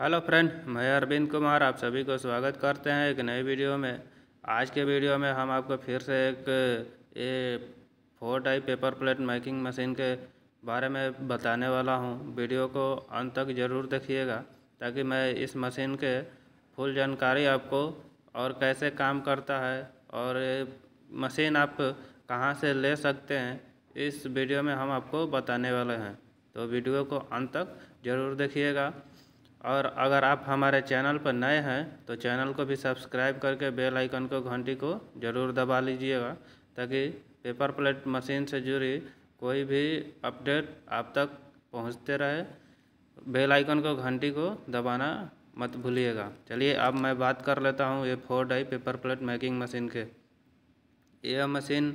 hello friend मैं अरविंद कुमार आप सभी को स्वागत करते हैं एक नए वीडियो में आज के वीडियो में हम आपको फिर से एक A four type paper plate making machine के बारे में बताने वाला हूँ वीडियो को अंत तक ज़रूर देखिएगा ताकि मैं इस मशीन के फुल जानकारी आपको और कैसे काम करता है और ये मशीन आप कहाँ से ले सकते हैं इस वीडियो में हम आपको बताने वाले हैं तो वीडियो को अंत तक ज़रूर देखिएगा और अगर आप हमारे चैनल पर नए हैं तो चैनल को भी सब्सक्राइब करके बेल आइकन को घंटी को ज़रूर दबा लीजिएगा ताकि पेपर प्लेट मशीन से जुड़ी कोई भी अपडेट आप तक पहुंचते रहे बेल आइकन को घंटी को दबाना मत भूलिएगा चलिए अब मैं बात कर लेता हूँ ये four die paper plate making machine के यह मशीन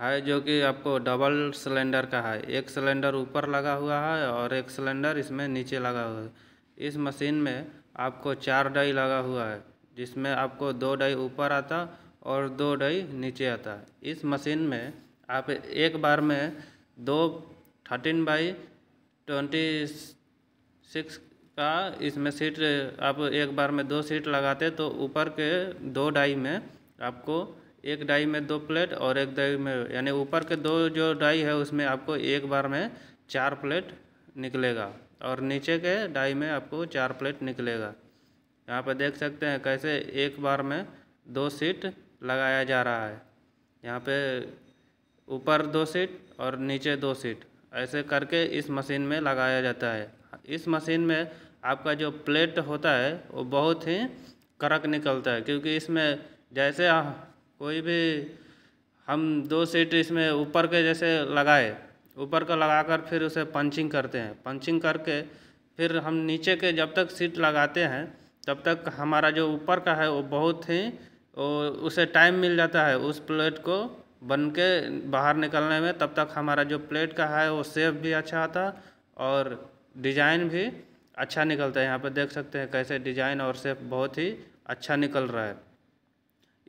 है जो कि आपको डबल सिलेंडर का है एक सिलेंडर ऊपर लगा हुआ है और एक सिलेंडर इसमें नीचे लगा हुआ है इस मशीन में आपको चार डाई लगा हुआ है जिसमें आपको दो डाई ऊपर आता और दो डाई नीचे आता इस मशीन में आप एक बार में दो थर्टीन बाई ट्वेंटी सिक्स का इसमें सीट आप एक बार में दो सीट लगाते तो ऊपर के दो डाई में आपको एक डाई में दो प्लेट और एक डाई में यानी ऊपर के दो जो डाई है उसमें आपको एक बार में चार प्लेट निकलेगा और नीचे के डाई में आपको चार प्लेट निकलेगा यहाँ पर देख सकते हैं कैसे एक बार में दो सीट लगाया जा रहा है यहाँ पे ऊपर दो सीट और नीचे दो सीट ऐसे करके इस मशीन में लगाया जाता है इस मशीन में आपका जो प्लेट होता है वो बहुत ही कड़क निकलता है क्योंकि इसमें जैसे कोई भी हम दो सीट इसमें ऊपर के जैसे लगाए ऊपर का लगाकर फिर उसे पंचिंग करते हैं पंचिंग करके फिर हम नीचे के जब तक सीट लगाते हैं तब तक हमारा जो ऊपर का है वो बहुत ही उसे टाइम मिल जाता है उस प्लेट को बन के बाहर निकलने में तब तक हमारा जो प्लेट का है वो सेफ भी अच्छा आता और डिज़ाइन भी अच्छा निकलता है यहाँ पर देख सकते हैं कैसे डिज़ाइन और सेफ बहुत ही अच्छा निकल रहा है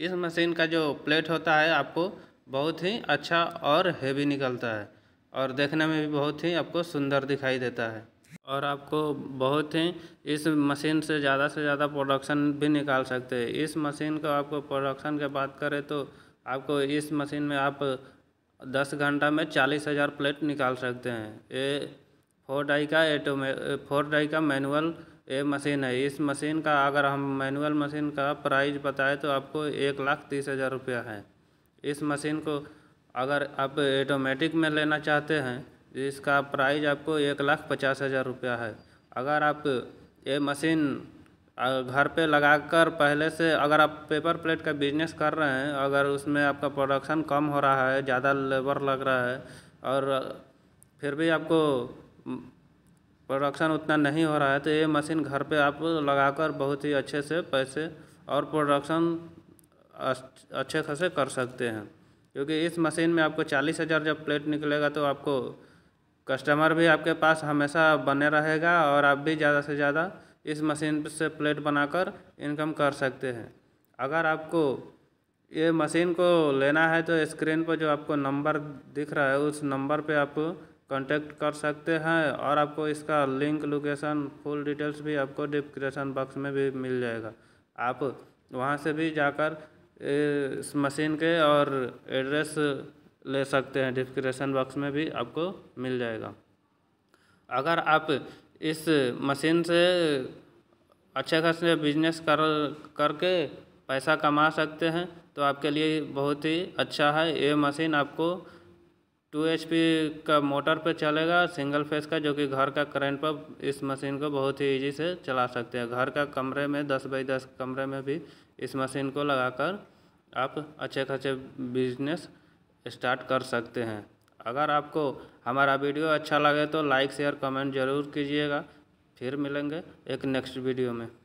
इस मशीन का जो प्लेट होता है आपको बहुत ही अच्छा और हेवी निकलता है और देखने में भी बहुत ही आपको सुंदर दिखाई देता है और आपको बहुत ही इस मशीन से ज़्यादा से ज़्यादा प्रोडक्शन भी निकाल सकते हैं इस मशीन का आपको प्रोडक्शन की बात करें तो आपको इस मशीन में आप दस घंटा में चालीस हज़ार प्लेट निकाल सकते हैं ये फोर डाई का एटोमे फोर डाई का मैनुअल ये मशीन है इस मशीन का अगर हम मैनुअल मशीन का प्राइस बताएं तो आपको एक लाख तीस हज़ार रुपया है इस मशीन को अगर आप एटोमेटिक में लेना चाहते हैं इसका प्राइज आपको एक लाख पचास हज़ार रुपया है अगर आप ये मशीन घर पे लगाकर पहले से अगर आप पेपर प्लेट का बिजनेस कर रहे हैं अगर उसमें आपका प्रोडक्शन कम हो रहा है ज़्यादा लेबर लग रहा है और फिर भी आपको प्रोडक्शन उतना नहीं हो रहा है तो ये मशीन घर पे आप लगाकर बहुत ही अच्छे से पैसे और प्रोडक्शन अच्छे खासे कर सकते हैं क्योंकि इस मशीन में आपको चालीस हज़ार जब प्लेट निकलेगा तो आपको कस्टमर भी आपके पास हमेशा बने रहेगा और आप भी ज़्यादा से ज़्यादा इस मशीन से प्लेट बनाकर इनकम कर सकते हैं अगर आपको ये मशीन को लेना है तो स्क्रीन पर जो आपको नंबर दिख रहा है उस नंबर पर आप कॉन्टेक्ट कर सकते हैं और आपको इसका लिंक लोकेशन फुल डिटेल्स भी आपको डिस्क्रिप्शन बॉक्स में भी मिल जाएगा आप वहाँ से भी जाकर इस मशीन के और एड्रेस ले सकते हैं डिस्क्रिप्शन बॉक्स में भी आपको मिल जाएगा अगर आप इस मशीन से अच्छे खासे बिजनेस कर करके पैसा कमा सकते हैं तो आपके लिए बहुत ही अच्छा है ये मशीन आपको टू एच पी का मोटर पर चलेगा सिंगल फेस का जो कि घर का करंट पर इस मशीन को बहुत ही इजी से चला सकते हैं घर का कमरे में दस बाई दस कमरे में भी इस मशीन को लगाकर आप अच्छे खासे बिजनेस स्टार्ट कर सकते हैं अगर आपको हमारा वीडियो अच्छा लगे तो लाइक शेयर कमेंट ज़रूर कीजिएगा फिर मिलेंगे एक नेक्स्ट वीडियो में